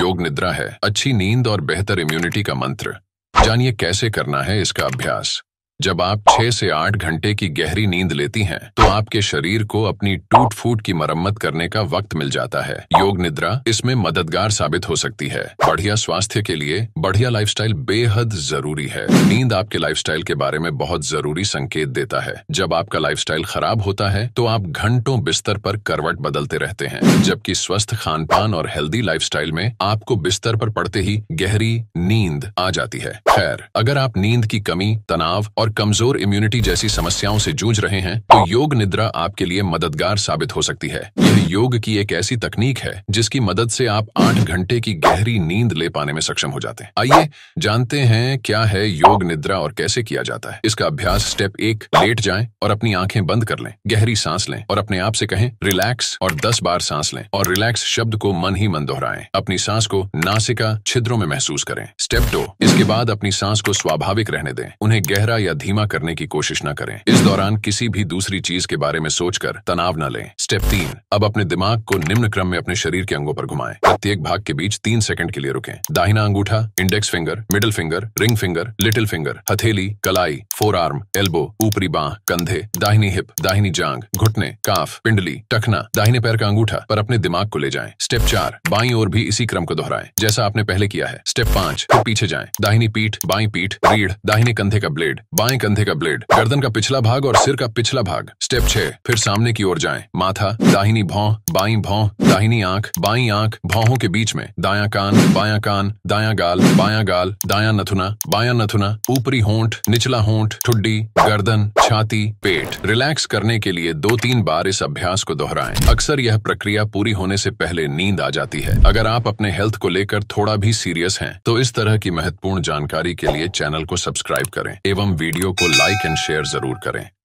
योग निद्रा है अच्छी नींद और बेहतर इम्यूनिटी का मंत्र जानिए कैसे करना है इसका अभ्यास जब आप छह से आठ घंटे की गहरी नींद लेती हैं, तो आपके शरीर को अपनी टूट फूट की मरम्मत करने का वक्त मिल जाता है योग निद्रा इसमें मददगार साबित हो सकती है बढ़िया स्वास्थ्य के लिए बढ़िया लाइफस्टाइल बेहद जरूरी है नींद आपके लाइफस्टाइल के बारे में बहुत जरूरी संकेत देता है जब आपका लाइफ खराब होता है तो आप घंटों बिस्तर पर करवट बदलते रहते हैं जबकि स्वस्थ खान पान और हेल्दी लाइफ में आपको बिस्तर पर पड़ते ही गहरी नींद आ जाती है खैर अगर आप नींद की कमी तनाव और और कमजोर इम्यूनिटी जैसी समस्याओं से जूझ रहे हैं तो योग निद्रा आपके लिए मददगार साबित हो सकती है यह योग की एक ऐसी तकनीक है जिसकी मदद से आप आठ घंटे की गहरी नींद ले पाने में सक्षम हो जाते हैं आइए जानते हैं क्या है योग निद्रा और कैसे किया जाता है इसका अभ्यास स्टेप एक लेट जाए और अपनी आंखें बंद कर लें गहरी सांस लें और अपने आप से कहें रिलैक्स और दस बार सांस लें और रिलैक्स शब्द को मन ही मन दोहराए अपनी सांस को नासिका छिद्रों में महसूस करें स्टेप दो इसके बाद अपनी सांस को स्वाभाविक रहने दें उन्हें गहरा या धीमा करने की कोशिश न करें इस दौरान किसी भी दूसरी चीज के बारे में सोचकर तनाव न लें स्टेप तीन अब अपने दिमाग को निम्न क्रम में अपने शरीर के अंगों पर घुमाएं प्रत्येक भाग के बीच तीन सेकंड के लिए रुकें दाहिना अंगूठा index finger middle finger ring finger little finger हथेली कलाई फोर आर्म एल्बो ऊपरी बाह कंधे दाहिनी हिप दाहिनी जांग घुटने काफ पिंडली टखना दाहिने पैर का अंगूठा पर अपने दिमाग को ले जाए स्टेप चार बाई और भी इसी क्रम को दोहराए जैसा आपने पहले किया है स्टेप पांच पीछे जाए दाहिनी पीठ बाई पीठ रीढ़ दाहिने कंधे का ब्लेड बाएं कंधे का ब्लेड गर्दन का पिछला भाग और सिर का पिछला भाग स्टेप छह फिर सामने की ओर जाएं माथा दाहिनी भौ बाई भौ दाहिनी आंख बाई आंख भौहों के बीच में दाया कान बाया कान दाया गाल बाया गाल दाया नथुना बाया नथुना ऊपरी होंठ निचला होंठ ठुड्डी गर्दन छाती पेट रिलैक्स करने के लिए दो तीन बार इस अभ्यास को दोहराएं अक्सर यह प्रक्रिया पूरी होने से पहले नींद आ जाती है अगर आप अपने हेल्थ को लेकर थोड़ा भी सीरियस हैं तो इस तरह की महत्वपूर्ण जानकारी के लिए चैनल को सब्सक्राइब करें एवं वीडियो वीडियो को लाइक एंड शेयर जरूर करें